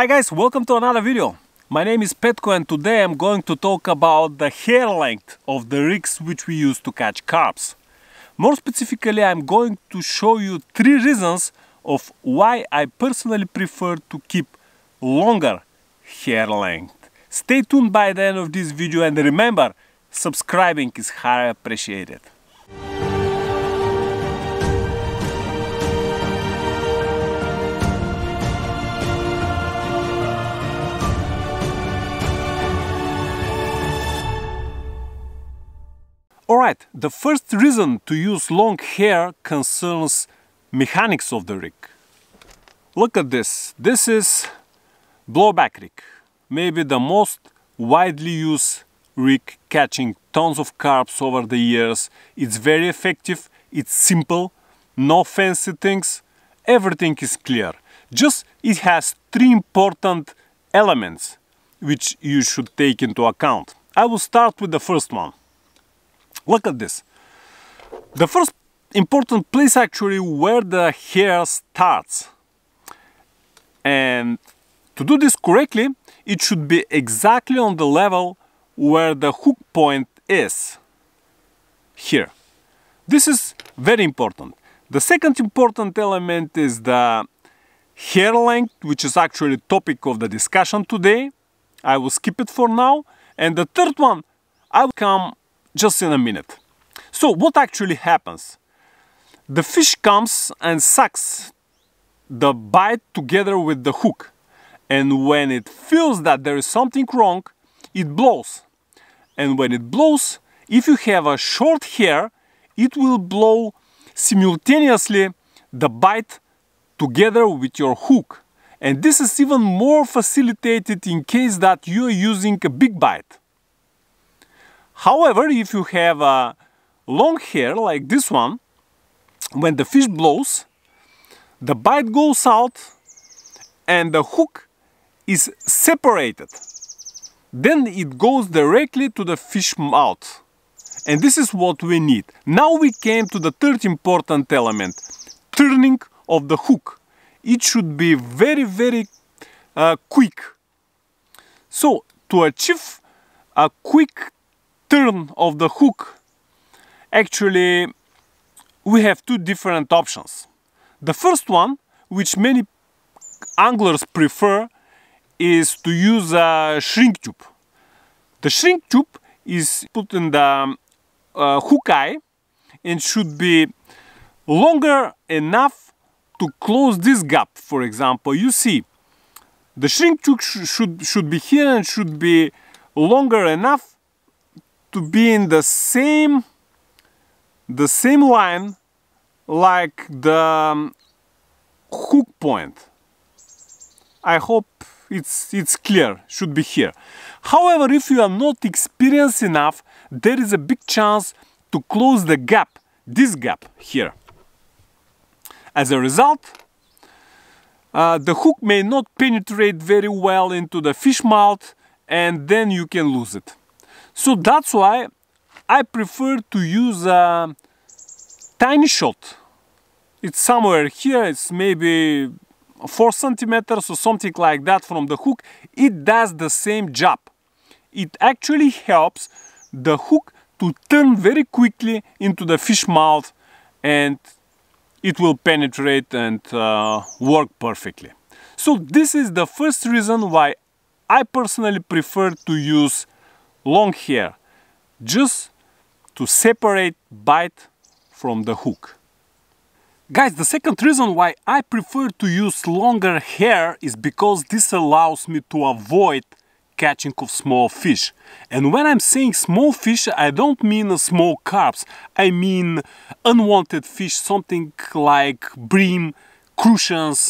Hi guys, welcome to another video. My name is Petko and today I'm going to talk about the hair length of the rigs which we use to catch carps. More specifically, I'm going to show you three reasons of why I personally prefer to keep longer hair length. Stay tuned by the end of this video and remember, subscribing is highly appreciated. Alright, the first reason to use long hair concerns mechanics of the rig. Look at this. This is blowback rig. Maybe the most widely used rig catching tons of carps over the years. It's very effective, it's simple, no fancy things, everything is clear. Just it has three important elements which you should take into account. I will start with the first one. Look at this. The first important place actually where the hair starts. And to do this correctly, it should be exactly on the level where the hook point is. Here. This is very important. The second important element is the hair length, which is actually topic of the discussion today. I will skip it for now. And the third one, I will come just in a minute. So what actually happens? The fish comes and sucks the bite together with the hook. And when it feels that there is something wrong, it blows. And when it blows, if you have a short hair, it will blow simultaneously the bite together with your hook. And this is even more facilitated in case that you are using a big bite. However, if you have a long hair like this one, when the fish blows, the bite goes out and the hook is separated. Then it goes directly to the fish mouth. And this is what we need. Now we came to the third important element, turning of the hook. It should be very, very uh, quick. So to achieve a quick turn of the hook, actually we have two different options. The first one, which many anglers prefer, is to use a shrink tube. The shrink tube is put in the uh, hook eye and should be longer enough to close this gap. For example, you see, the shrink tube sh should, should be here and should be longer enough to be in the same the same line like the um, hook point. I hope it's, it's clear, should be here. However, if you are not experienced enough, there is a big chance to close the gap, this gap here. As a result, uh, the hook may not penetrate very well into the fish mouth and then you can lose it. So that's why I prefer to use a tiny shot. It's somewhere here, it's maybe 4 centimeters or something like that from the hook. It does the same job. It actually helps the hook to turn very quickly into the fish mouth and it will penetrate and uh, work perfectly. So this is the first reason why I personally prefer to use long hair just to separate bite from the hook. Guys, the second reason why I prefer to use longer hair is because this allows me to avoid catching of small fish. And when I'm saying small fish, I don't mean small carps. I mean unwanted fish, something like bream, crucians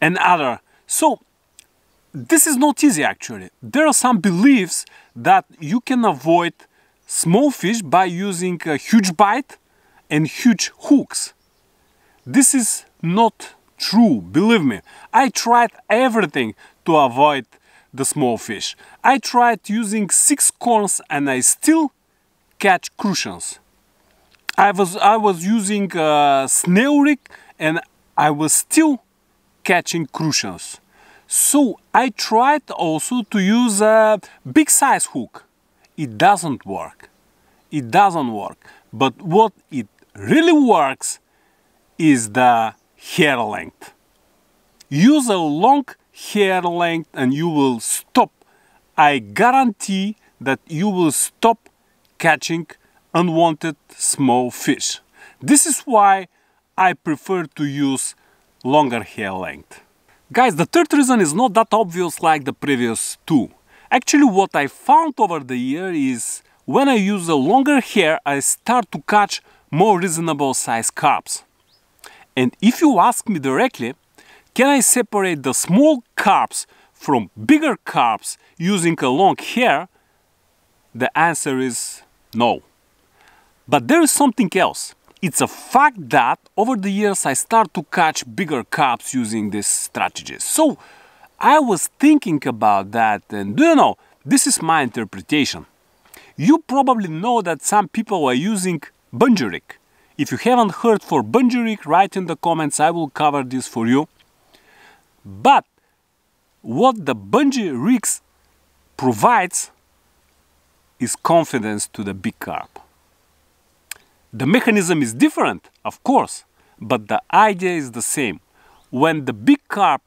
and other. So this is not easy actually. There are some beliefs that you can avoid small fish by using a huge bite and huge hooks. This is not true, believe me. I tried everything to avoid the small fish. I tried using six corns and I still catch crucians. I was, I was using a uh, snail rig and I was still catching crucians. So I tried also to use a big size hook. It doesn't work. It doesn't work. But what it really works is the hair length. Use a long hair length and you will stop. I guarantee that you will stop catching unwanted small fish. This is why I prefer to use longer hair length. Guys, the third reason is not that obvious like the previous two. Actually, what I found over the year is when I use a longer hair, I start to catch more reasonable size carps. And if you ask me directly, can I separate the small carps from bigger carps using a long hair? The answer is no. But there is something else. It's a fact that over the years I start to catch bigger cubs using this strategy. So I was thinking about that and do you know, this is my interpretation. You probably know that some people are using bungee rig. If you haven't heard for bungee rig, write in the comments, I will cover this for you. But what the bungee rigs provides is confidence to the big carp. The mechanism is different, of course, but the idea is the same. When the big carp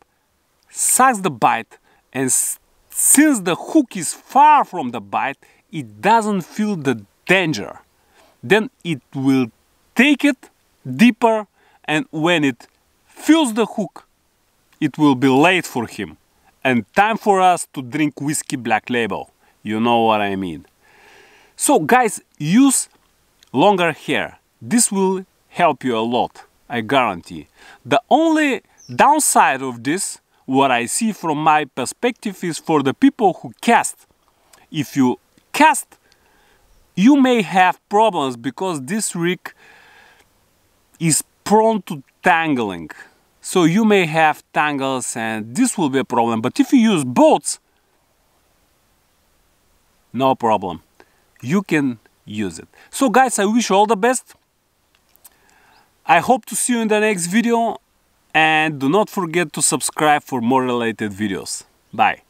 sucks the bite and since the hook is far from the bite, it doesn't feel the danger. Then it will take it deeper and when it feels the hook, it will be late for him. And time for us to drink whiskey black label. You know what I mean. So guys, use longer hair. This will help you a lot, I guarantee. The only downside of this, what I see from my perspective, is for the people who cast. If you cast, you may have problems because this rig is prone to tangling. So you may have tangles and this will be a problem. But if you use bolts, no problem. You can use it. So guys, I wish you all the best. I hope to see you in the next video and do not forget to subscribe for more related videos. Bye.